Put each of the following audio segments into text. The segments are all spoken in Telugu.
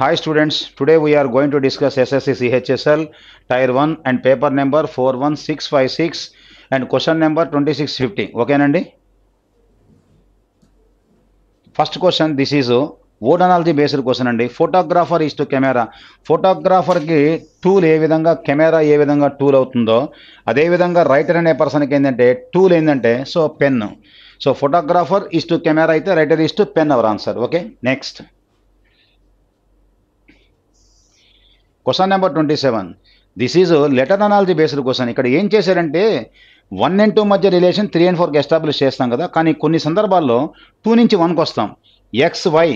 hi students today we are going to discuss SSC CHSL tier one and paper number four one six five six and question number twenty six fifty ఓకేనండి first question this is word analogy based question అండి ఫోటోగ్రాఫర్ ఈజ్ టు కెమెరా ఫోటోగ్రాఫర్కి టూల్ ఏ విధంగా కెమెరా ఏ విధంగా టూల్ అవుతుందో అదేవిధంగా రైటర్ అనే పర్సన్కి ఏంటంటే టూల్ ఏంటంటే so pen so photographer is to camera అయితే writer is to pen our answer okay next question number twenty seven this is letter analogy based question ఇక్కడ ఏం చేశారంటే వన్ అండ్ టూ మధ్య రిలేషన్ త్రీ అండ్ ఫోర్కి ఎస్టాబ్లిష్ చేస్తాం కదా కానీ కొన్ని సందర్భాల్లో టూ నుంచి వన్కి వస్తాం ఎక్స్ వై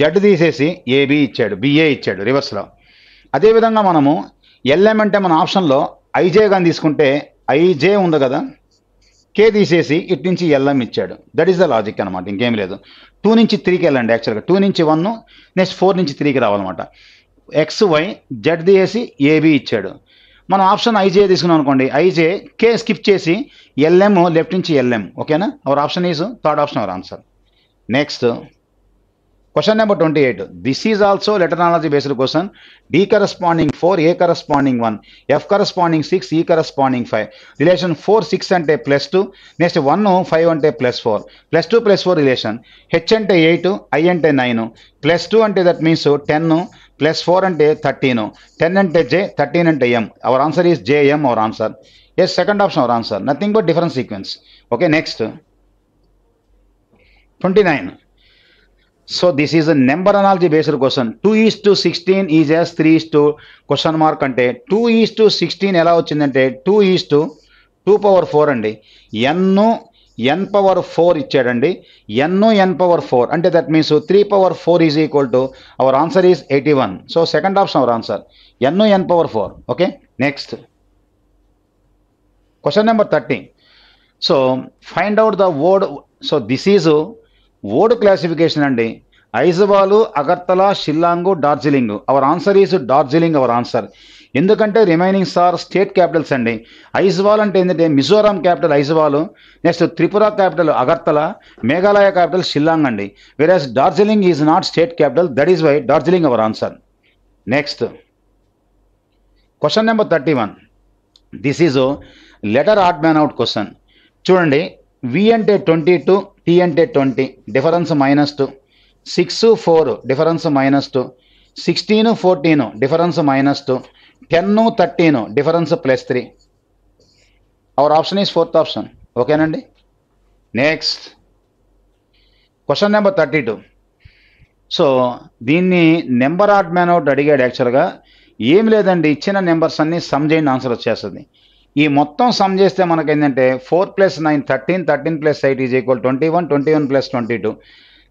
జడ్ తీసేసి ఏబి ఇచ్చాడు బిఏ ఇచ్చాడు రివర్స్లో అదేవిధంగా మనము ఎల్ఎం అంటే మన ఆప్షన్లో ఐజే కానీ తీసుకుంటే ఐజే ఉంది కదా కే తీసేసి ఇటు నుంచి ఎల్ఎం ఇచ్చాడు దట్ ఈస్ ద లాజిక్ అనమాట ఇంకేం లేదు టూ నుంచి త్రీకి వెళ్ళండి యాక్చువల్గా టూ నుంచి వన్ నెక్స్ట్ ఫోర్ నుంచి త్రీకి రావాలన్నమాట ఎక్స్ వై జెడ్ తీసి ఏబి ఇచ్చాడు మనం ఆప్షన్ ఐజే తీసుకున్నాం అనుకోండి ఐజే కే స్కిప్ చేసి ఎల్ఎం లెఫ్ట్ నుంచి ఎల్ఎం ఓకేనా our option is third option our answer next question number twenty eight this is also letter analogy based question D corresponding four A corresponding one F corresponding six E corresponding five relation four six అంటే plus two next one five అంటే plus four plus two plus four relation H అంటే ఎయిట్ ఐ అంటే నైన్ ప్లస్ టూ అంటే that means ten plus four అంటే థర్టీన్ టెన్ అంటే జే థర్టీన్ అంటే M our answer is J M our answer is second option our answer nothing but different sequence okay next twenty nine so this is a number analogy based question two is to sixteen is as three is to question mark అంటే టూ ఈస్ టు సిక్స్టీన్ ఎలా వచ్చిందంటే two is to two power four అండి ఎన్ను ఎన్ పవర్ ఫోర్ ఇచ్చాడండి ఎన్ ఎన్ పవర్ ఫోర్ అంటే that means three power four is equal to our answer is eighty one so second option our answer N N power four okay next question number thirty so find out the odd so this is odd classification అండి Aizawl Agartala Shillong Darjeeling our answer is Darjeeling our answer ఎందుకంటే రిమైనింగ్ సార్ స్టేట్ క్యాపిటల్స్ అండి ఐజ్వాల్ అంటే ఏంటంటే Mizoram capital Aizawl next Tripura capital Agartala Meghalaya capital Shillong అండి whereas Darjeeling is not state capital that is why Darjeeling our answer next question number thirty one this is letter odd man out question చూడండి వి అంటే ట్వంటీ టూ టీ అంటే twenty difference minus two six four difference minus two sixteen fourteen difference minus two ten thirteen difference plus three our option is fourth option ఓకేనండి next question number thirty two so దీన్ని నెంబర్ ఆర్ట్ మ్యాన్ అవుట్ అడిగాడు యాక్చువల్గా ఏం లేదండి ఇచ్చిన నెంబర్స్ అన్నీ సమ్ చేయండి ఆన్సర్ వచ్చేస్తుంది ఈ మొత్తం సమ్ చేస్తే మనకు ఏంటంటే four plus nine thirteen thirteen plus eight is equal twenty one twenty one plus twenty two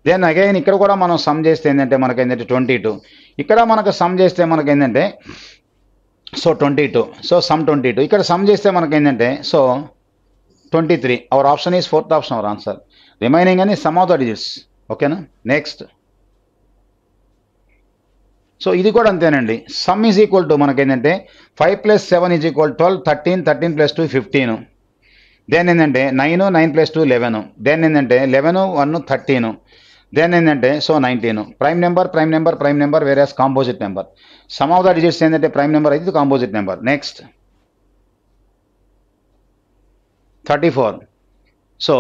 then again ఇక్కడ కూడా మనం సమ్ చేస్తే ఏంటంటే మనకి ఏంటంటే ట్వంటీ టూ ఇక్కడ మనకు సమ్ చేస్తే మనకి ఏంటంటే so twenty two so sum twenty two ఇక్కడ సమ్ చేస్తే మనకి ఏంటంటే so twenty three our option is fourth option our answer remaining అని సమ్ ఆఫ్ ద డిజిట్స్ ఓకేనా నెక్స్ట్ సో ఇది కూడా అంతేనండి సమ్ ఈజ్ ఈక్వల్ టు ఏంటంటే five plus seven is equal twelve thirteen thirteen plus two fifteen దేని ఏంటంటే nine nine plus two eleven దేని ఏంటంటే లెవెన్ వన్ థర్టీన్ దెన్ ఏంటంటే so nineteen prime number prime number prime number వేరే composite number sum of the digits ఏంటంటే ప్రైమ్ నెంబర్ అయితే composite number next thirty four so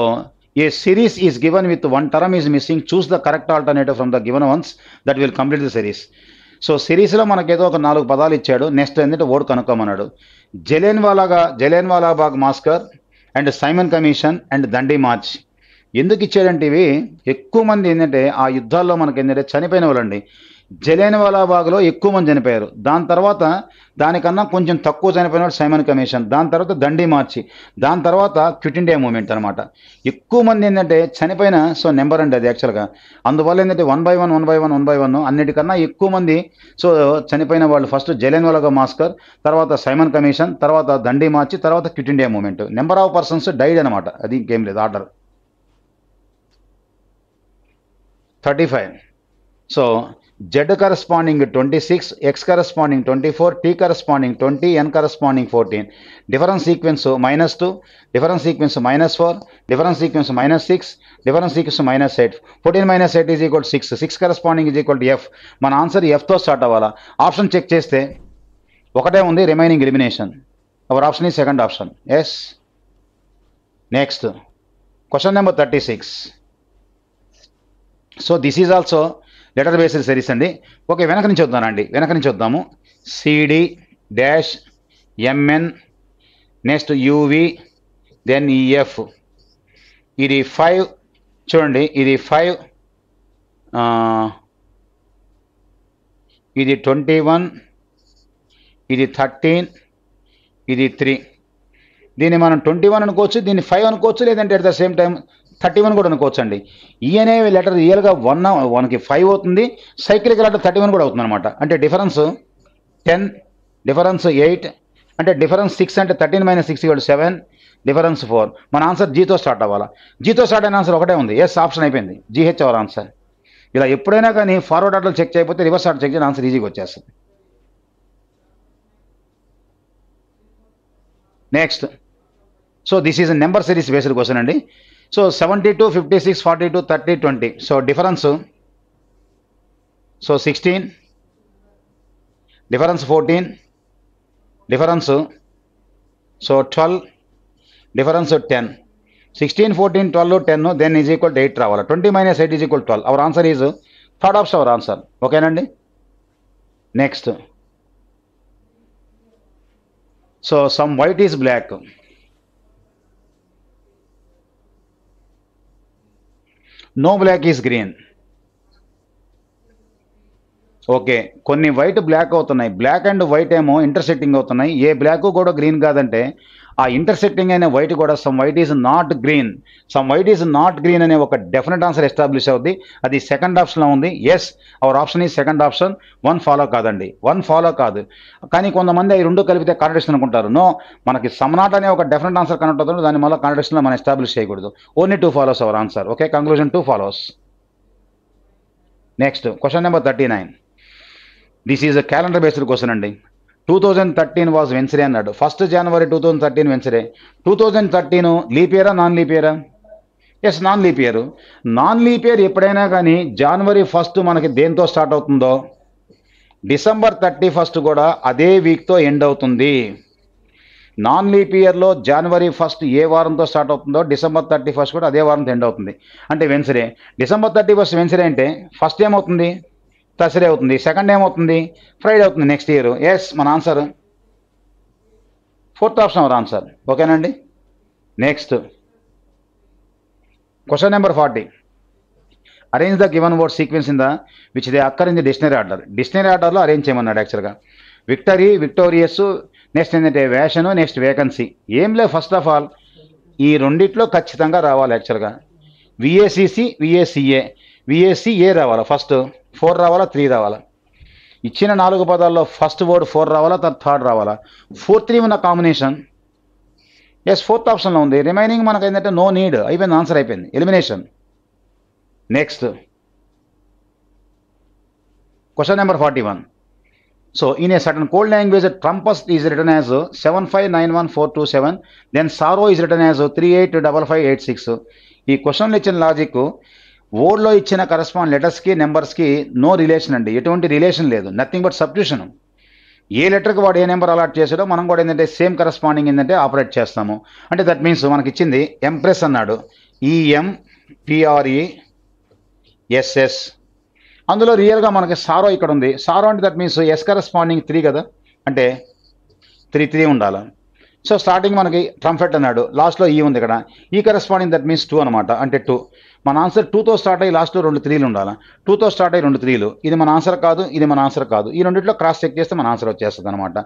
a series is given with one term is missing choose the correct alternative from the given ones that will complete the series so సిరీస్లో మనకి ఏదో ఒక నాలుగు పదాలు ఇచ్చాడు నెక్స్ట్ ఏంటంటే ఓడ్ కనుక్కోమన్నాడు జలేన్ వాలాగా Jallianwala Bagh massacre and Simon Commission and Dandi march ఎందుకు ఇచ్చాడంటే ఇవి ఎక్కువ మంది ఏంటంటే ఆ యుద్ధాల్లో మనకి ఏంటంటే చనిపోయిన వాళ్ళండి జలేనవాలా బాగ్లో ఎక్కువ మంది చనిపోయారు దాని తర్వాత దానికన్నా కొంచెం తక్కువ చనిపోయిన వాళ్ళు సైమన్ కమిషన్ దాని తర్వాత దండి మార్చి దాని తర్వాత క్విట్ ఇండియా మూమెంట్ అనమాట ఎక్కువ మంది ఏంటంటే చనిపోయిన సో నెంబర్ అండి అది యాక్చువల్గా అందువల్ల ఏంటంటే one by one one by one one by one అన్నిటికన్నా ఎక్కువ మంది సో చనిపోయిన వాళ్ళు ఫస్ట్ జలేన్వాలాగా మాస్కర్ తర్వాత సైమన్ కమిషన్ తర్వాత దండి మార్చి తర్వాత Quit India movement number of persons died అనమాట అది ఇంకేం లేదు order thirty five so Z corresponding twenty six X corresponding twenty four T corresponding twenty N corresponding fourteen difference sequence minus two difference sequence minus four difference sequence minus six difference sequence minus eight fourteen minus eight is equal six six corresponding is equal F మన ఆన్సర్ ఎఫ్తో స్టార్ట్ అవ్వాలా ఆప్షన్ చెక్ చేస్తే ఒకటే ఉంది రిమైనింగ్ ఎలిమినేషన్ అవర్ ఆప్షన్ ఈ second option is next question number thirty six so this is also letter based series అండి ఓకే వెనక నుంచి వద్దానండి వెనక నుంచి వద్దాము C D dash M N next U V then E F ఇది ఫైవ్ చూడండి ఇది ఫైవ్ ఇది ట్వంటీ వన్ ఇది థర్టీన్ ఇది త్రీ దీన్ని మనం ట్వంటీ వన్ అనుకోవచ్చు దీన్ని ఫైవ్ అనుకోవచ్చు లేదంటే at the same time thirty one కూడా అనుకోవచ్చండి ఈఎన్ఏ లెటర్ రియల్గా వన్ వన్కి ఫైవ్ అవుతుంది సైక్లిక్ లెటర్ థర్టీ వన్ కూడా అవుతుంది అనమాట అంటే డిఫరెన్స్ టెన్ డిఫరెన్స్ ఎయిట్ అంటే డిఫరెన్స్ సిక్స్ అంటే థర్టీన్ మైనస్ సిక్స్ ఇవాడు సెవెన్ డిఫరెన్స్ ఫోర్ మన ఆన్సర్ జీతో స్టార్ట్ అవ్వాలా జీతో స్టార్ట్ అయిన ఆన్సర్ ఒకటే ఉంది ఎస్ ఆప్షన్ అయిపోయింది జీహెచ్ అవర్ ఆన్సర్ ఇలా ఎప్పుడైనా కానీ ఫార్వర్డ్ ఆర్డర్ చెక్ చేయకపోతే రివర్స్ ఆర్డర్ చెక్ చేయని ఆన్సర్ ఈజీగా వచ్చేస్తుంది next so this is number series based question అండి so seventy two fifty six forty two thirty twenty so difference so sixteen difference fourteen difference so twelve difference ten sixteen fourteen twelve ten then is equal to eight రావాలి twenty minus eight is equal twelve our answer is third option our answer ఓకేనండి next so some white is black no black is green okay కొన్ని వైట్ బ్లాక్ అవుతున్నాయి బ్లాక్ అండ్ వైట్ ఏమో ఇంటర్సెక్టింగ్ అవుతున్నాయి ఏ బ్లాక్ కూడా గ్రీన్ కాదంటే ఆ ఇంటర్సెక్టింగ్ అయిన వైట్ కూడా some white is not green some white is not green అనే ఒక డెఫినెట్ ఆన్సర్ ఎస్టాబ్లిష్ అవుద్ది అది సెకండ్ ఆప్షన్లో ఉంది yes our option is second option one follow కాదండి వన్ ఫాలో కాదు కానీ కొంతమంది అవి రెండు కలిపితే కాంట్రడిక్షన్ అనుకుంటారు నో మనకి సమనాట్ అనే ఒక డెఫినెట్ ఆన్సర్ కనెక్ట్ అవుతుంది దాని మళ్ళీ కాంట్రడిక్షన్లో మనం ఎస్టాబ్లిష్ చేయకూడదు only two follows our answer okay conclusion two follows next question number thirty nine this is a calendar based question అండి two thousand thirteen was Wednesday అన్నాడు first January two thousand thirteen Wednesday two thousand thirteen leap ఇయరా నాన్ లీప్ ఇయరా yes non leap year non leap year ఎప్పుడైనా కానీ జనవరి ఫస్ట్ మనకి దేంతో స్టార్ట్ అవుతుందో డిసెంబర్ థర్టీ ఫస్ట్ కూడా అదే వీక్తో ఎండ్ అవుతుంది నాన్ లీప్ ఇయర్లో జనవరి ఫస్ట్ ఏ వారంతో స్టార్ట్ అవుతుందో డిసెంబర్ థర్టీ ఫస్ట్ కూడా అదే వారంతో ఎండ్ అవుతుంది అంటే Wednesday December thirty first Wednesday అంటే ఫస్ట్ ఏమవుతుంది థర్స్డే అవుతుంది సెకండ్ ఏమవుతుంది ఫ్రైడే అవుతుంది నెక్స్ట్ ఇయర్ ఎస్ మన answer fourth option our answer ఓకేనండి next question number forty arrange the given word sequence in the which they occur in the dictionary order dictionary ఆర్డర్లో అరేంజ్ చేయమన్నాడు యాక్చువల్గా విక్టరీ విక్టోరియస్ నెక్స్ట్ ఏంటంటే వేషను నెక్స్ట్ వేకన్సీ ఏం లేదు ఫస్ట్ ఆఫ్ ఆల్ ఈ రెండిట్లో ఖచ్చితంగా రావాలి యాక్చువల్గా విఏసిసి విఏసిఏ విఏసిఏ రావాలి ఫస్ట్ ఫోర్ రావాలా త్రీ రావాలా ఇచ్చిన నాలుగు పదాల్లో ఫస్ట్ వర్డ్ ఫోర్ రావాలా తర్వాత థర్డ్ రావాలా ఫోర్త్ త్రీ ఉన్న కాంబినేషన్ ఎస్ ఫోర్త్ ఆప్షన్లో ఉంది రిమైనింగ్ మనకు ఏంటంటే నో నీడ్ అయిపోయింది ఆన్సర్ అయిపోయింది elimination next question number forty one so ఈ code language trumpets is return seven five nine one four two seven then sorrow is return as three eight double five eight six ఈ క్వశ్చన్లు ఇచ్చిన లాజిక్ వర్డ్లో ఇచ్చిన కరస్పాండ్ లెటర్స్కి నెంబర్స్కి నో రిలేషన్ అండి ఎటువంటి రిలేషన్ లేదు నథింగ్ బట్ సబ్స్టిట్యూషన్ ఏ లెటర్కి వాడు ఏ నెంబర్ అలాట్ చేశాడో మనం కూడా ఏంటంటే సేమ్ కరస్పాండింగ్ ఏంటంటే ఆపరేట్ చేస్తాము అంటే దట్ మీన్స్ మనకి ఇచ్చింది ఎంప్రెస్ అన్నాడు ఈఎం పిఆర్ఈ ఎస్ఎస్ అందులో రియల్గా మనకి సారో ఇక్కడ ఉంది సారో అంటే that means yes corresponding three కదా అంటే త్రీ త్రీ ఉండాలి సో స్టార్టింగ్ మనకి ట్రంఫెట్ అన్నాడు లాస్ట్లో ఈ e ఉంది ఇక్కడ ఈ కరెస్పాండింగ్ దట్ మీన్స్ టూ అనమాట అంటే టూ మన ఆన్సర్ టూతో స్టార్ట్ అయ్యి లాస్ట్లో రెండు త్రీలు ఉండాలి టూతో స్టార్ట్ అయ్యి రెండు త్రీలు ఇది మన ఆన్సర్ కాదు ఇది మన ఆన్సర్ కాదు ఈ రెండిట్లో క్రాస్ చెక్ చేస్తే మన ఆన్సర్ వచ్చేస్తుంది అనమాట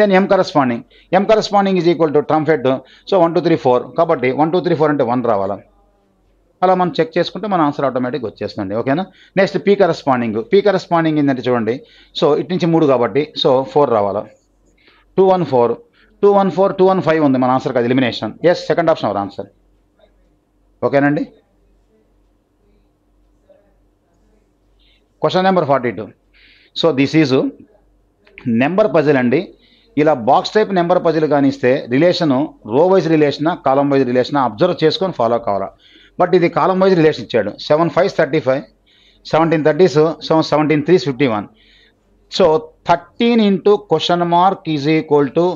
then M corresponding M corresponding is equal to trumpet so one two three four కాబట్టి వన్ టూ త్రీ ఫోర్ అంటే వన్ రావాలి అలా మనం చెక్ చేసుకుంటే మన ఆన్సర్ ఆటోమేటిక్ వచ్చేస్తుంది ఓకేనా next P corresponding P corresponding ఏంటంటే చూడండి సో ఇటు నుంచి మూడు కాబట్టి సో ఫోర్ రావాలి two one four two one four two one five ఉంది మన ఆన్సర్ కాదు elimination yes second option our answer ఓకేనండి question number forty two so this is number puzzle అండి ఇలా బాక్స్ టైప్ నెంబర్ పజిల్ కానీ ఇస్తే రిలేషన్ రో వైజ్ రిలేషనా కాలం వైజ్ రిలేషనా అబ్జర్వ్ చేసుకొని ఫాలో కావాలా బట్ ఇది కాలం వైజ్ రిలేషన్ ఇచ్చాడు seven five thirty five seventeen thirties seven seventeen threes fifty one so thirteen into question mark is equal to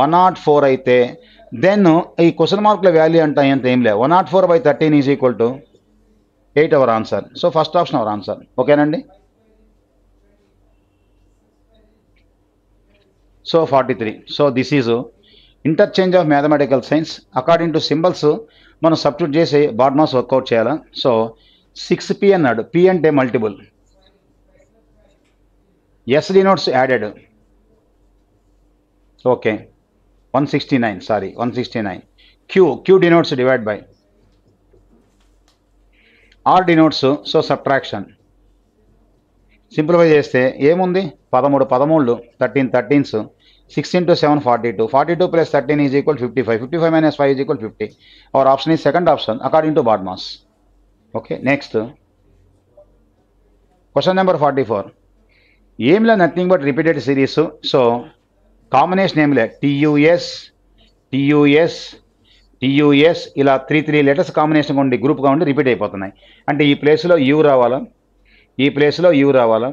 one not four అయితే దెన్ ఈ క్వశ్చన్ మార్కుల వాల్యూ అంటే ఎంత ఏం లేదు one not four by thirteen is equal to eight our answer so first option our answer ఓకేనండి so forty three so this is interchange of mathematical signs according to symbols మనం సబ్స్టిట్యూట్ చేసి బాడ్మాస్ వర్కౌట్ చేయాలా సో సిక్స్ పి అన్నాడు పి అంటే multiple yes D notes added okay 169 sorry 169 q q denotes divide by r denotes so subtraction simplify చేస్తే ఏముంది పదమూడు పదమూడు thirteen thirteens six into seven forty two forty two plus thirteen is equal fifty five fifty five minus five is equal fifty our option is second option according to BODMAS okay next question number forty four ఏమిలా nothing but repeated series so combination ఏమిలే టీయూఎస్ టీయూఎస్ టీయూఎస్ ఇలా త్రీ త్రీ లెటర్స్ కాంబినేషన్ ఉండి గ్రూప్గా ఉండి రిపీట్ అయిపోతున్నాయి అంటే ఈ ప్లేస్లో యూ రావాలా ఈ ప్లేస్లో యూ రావాలా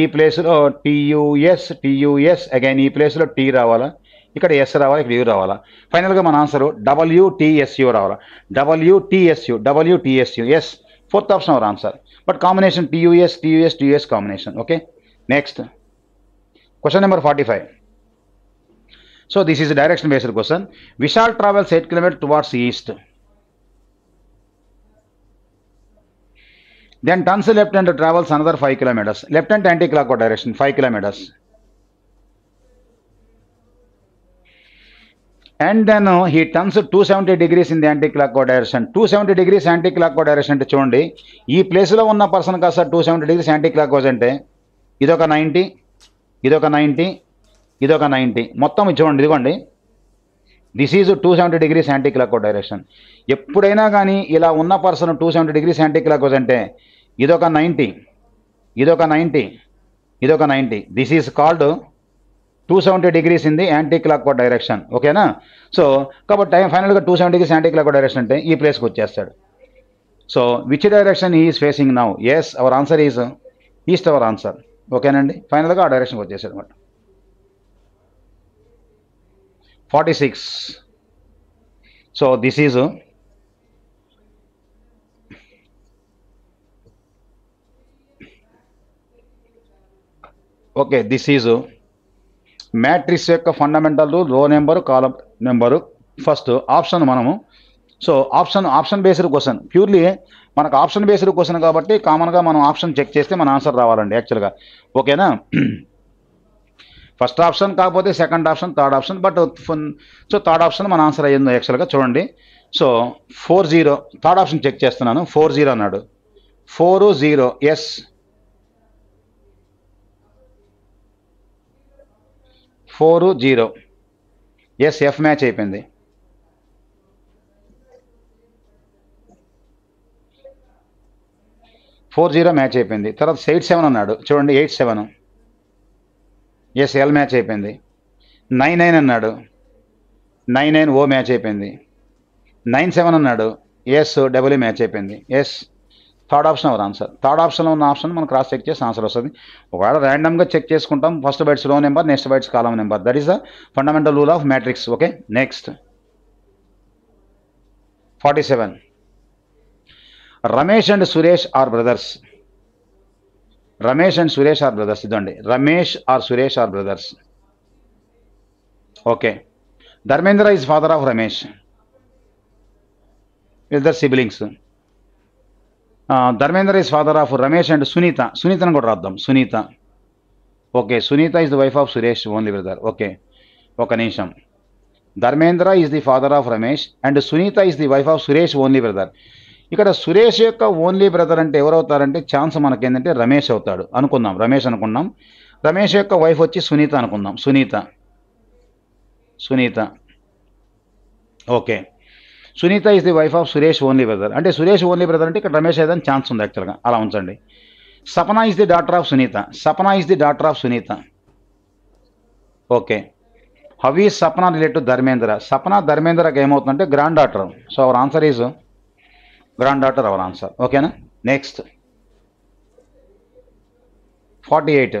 ఈ ప్లేస్లో టీయూఎస్ టీయూఎస్ అగైన్ ఈ ప్లేస్లో టీ రావాలా ఇక్కడ ఎస్ రావాలా ఇక్కడ యూ రావాలా ఫైనల్గా మన ఆన్సర్ డబ్ల్యూటీఎస్యూ రావాలా W T S U W T S U yes fourth option our answer but combination T U S T U S T U S combination okay next question number forty five so this is direction based question Vishal travels eight kilometer towards east then turns left hand travels another five kilometers left hand anti clock direction five kilometers and then he turns two seventy degrees in the anti clock direction two seventy degrees anti clock direction అంటే చూడండి ఈ ప్లేస్లో ఉన్న పర్సన్ కాస్త two seventy degrees anti clock అంటే ఇదొక నైంటీ ఇదొక నైంటీ ఇది ఒక నైంటీ మొత్తం చూడండి ఇదిగోండి this is two seventy degree anti clock direction ఎప్పుడైనా కానీ ఇలా ఉన్న person two seventy degree anti clock అంటే ఇదొక నైంటీ ఇదొక నైంటీ ఇదొక ninety this is called two seventy degrees in the anti clock direction ఓకేనా సో కాబట్టి టైం ఫైనల్గా two seventy degrees anti clock direction అంటే ఈ ప్లేస్కి వచ్చేస్తాడు so which direction is facing now yes our answer is east our answer ఓకేనండి ఫైనల్గా ఆ డైరెక్షన్కి వచ్చేసాడు అనమాట forty six so this is okay this is matrix యొక్క fundamental row number column number first option మనము so option option based question purely మనకు ఆప్షన్ బేస్డ్ క్వశ్చన్ కాబట్టి కామన్గా మనం ఆప్షన్ చెక్ చేస్తే మన ఆన్సర్ రావాలండి యాక్చువల్గా ఓకేనా ఫస్ట్ ఆప్షన్ కాకపోతే second option third option but so third option మన ఆన్సర్ అయ్యింది యాక్చువల్గా చూడండి so four zero third option check చేస్తున్నాను ఫోర్ జీరో అన్నాడు four zero yes four zero yes F match అయిపోయింది ఫోర్ జీరో మ్యాచ్ అయిపోయింది తర్వాత ఎయిట్ సెవెన్ అన్నాడు చూడండి eight seven yes L match అయిపోయింది నైన్ నైన్ అన్నాడు నైన్ నైన్ ఓ మ్యాచ్ అయిపోయింది నైన్ సెవెన్ అన్నాడు ఎస్ డబ్ల్యూ మ్యాచ్ అయిపోయింది yes third option our answer third ఆప్షన్లో ఉన్న ఆప్షన్ మనం క్రాస్ చెక్ చేసి ఆన్సర్ వస్తుంది ఒకవేళ ర్యాండమ్గా చెక్ చేసుకుంటాం ఫస్ట్ బైట్స్ లో నెంబర్ నెక్స్ట్ బైట్స్ column number that is the fundamental rule of matrix okay next forty seven Ramesh and Suresh are brothers Ramesh and Suresh are brothers ఇదండి Ramesh are Suresh are brothers okay Dharmendra is father of Ramesh ఇద్దర్ siblings Dharmendra is father of Ramesh and Sunita సునీతను కూడా రాద్దాం Sunita okay Sunita is the wife of Suresh only brother okay ఒక నిమిషం Dharmendra is the father of Ramesh and Sunita is the wife of Suresh only brother ఇక్కడ సురేష్ యొక్క ఓన్లీ బ్రదర్ అంటే ఎవరవుతారంటే ఛాన్స్ మనకేంటంటే రమేష్ అవుతాడు అనుకుందాం రమేష్ అనుకున్నాం రమేష్ యొక్క వైఫ్ వచ్చి సునీత అనుకుందాం Sunita Sunita okay Sunita is the wife of Suresh only brother అంటే సురేష్ ఓన్లీ బ్రదర్ అంటే ఇక్కడ రమేష్ ఏదైనా ఛాన్స్ ఉంది యాక్చువల్గా అలా ఉంచండి Sapna is the daughter of Sunita Sapna is the daughter of Sunita okay how Sapna relate to Dharmendra Sapna ధర్మేంద్రకి ఏమవుతుందంటే granddaughter so our answer is granddaughter our answer ఓకేనా next forty eight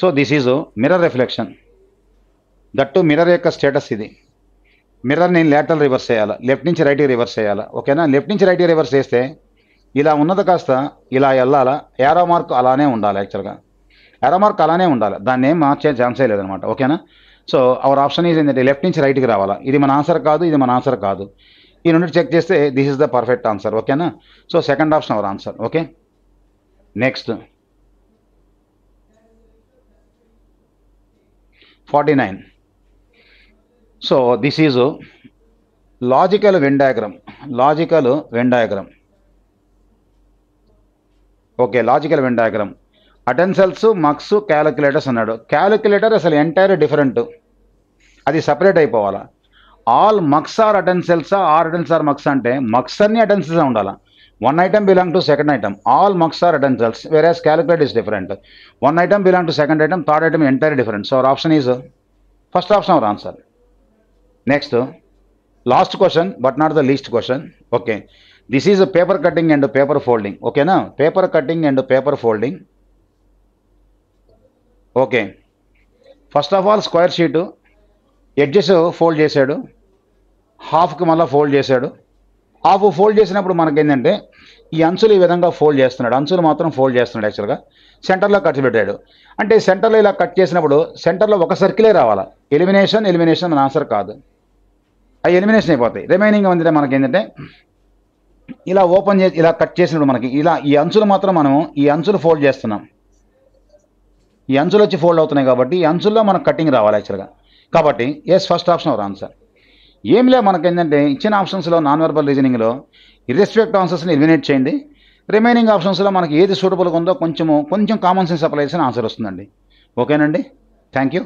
so this is mirror reflection that mirror యొక్క స్టేటస్ ఇది మిర్రర్ నేను లేటల్ రివర్స్ చేయాలా లెఫ్ట్ నుంచి రైట్ రివర్స్ చేయాలా ఓకేనా లెఫ్ట్ నుంచి రైట్ రివర్స్ చేస్తే ఇలా ఉన్నది కాస్త ఇలా వెళ్ళాలా ఏరో మార్క్ అలానే ఉండాలి యాక్చువల్గా మార్క్ అలానే ఉండాలి దాన్ని ఏం మార్చే ఛాన్సే లేదనమాట ఓకేనా సో అవర్ ఆప్షన్ ఈజ్ ఏంటంటే లెఫ్ట్ నుంచి రైట్కి రావాలా ఇది మన ఆన్సర్ కాదు ఇది మన ఆన్సర్ కాదు ఈ నుండి చెక్ చేస్తే this is the perfect answer ఓకేనా so second option our answer okay next forty nine so this is logical Venn diagram logical Venn diagram okay logical Venn diagram utensils mugs calculators అన్నాడు క్యాలిక్యులేటర్ అసలు ఎంటైర్ డిఫరెంట్ అది సపరేట్ అయిపోవాలా all mugs are utensils are utensils are mugs అంటే మక్స్ అన్ని అటెన్సెల్స్ ఉండాలా one item belong to second item all mugs are utensils వేరే calculate is different one item belong to second item third item entire different so our option is first option our answer next last question but not the least question okay this is paper cutting and paper folding ఓకేనా paper cutting and paper folding okay first of all square sheet edges fold చేశాడు హాఫ్కి మళ్ళీ ఫోల్డ్ చేశాడు హాఫ్ ఫోల్డ్ చేసినప్పుడు మనకేంటంటే ఈ అంచులు ఈ విధంగా ఫోల్డ్ చేస్తున్నాడు అంచులు మాత్రం ఫోల్డ్ చేస్తున్నాడు యాక్చువల్గా సెంటర్లో ఖర్చు పెట్టాడు అంటే సెంటర్లో ఇలా కట్ చేసినప్పుడు సెంటర్లో ఒక సర్కిలే రావాలి ఎలిమినేషన్ ఎలిమినేషన్ మన ఆన్సర్ కాదు అవి ఎలిమినేషన్ అయిపోతాయి రిమైనింగ్ ఏంటంటే ఇలా ఓపెన్ చేసి ఇలా కట్ చేసినప్పుడు మనకి ఇలా ఈ అంచులు మాత్రం మనము ఈ అంచులు ఫోల్డ్ చేస్తున్నాం ఈ అంచులు వచ్చి ఫోల్డ్ అవుతున్నాయి కాబట్టి ఈ అంచుల్లో మనకు కటింగ్ రావాలి యాక్చువల్గా కాబట్టి yes first option our answer మనకు ఏంటంటే ఇచ్చిన ఆప్షన్స్లో నాన్ వెర్బల్ రీజనింగ్లో ఇర్రెస్పెక్ట్ ఆన్సర్స్ని ఎలిమినేట్ చేయండి రిమైనింగ్ ఆప్షన్స్లో మనకి ఏది సూటబుల్గా ఉందో కొంచెము కొంచెం కామన్ సెన్స్ అప్లై చేసిన ఆన్సర్ వస్తుందండి ఓకేనండి థ్యాంక్ యూ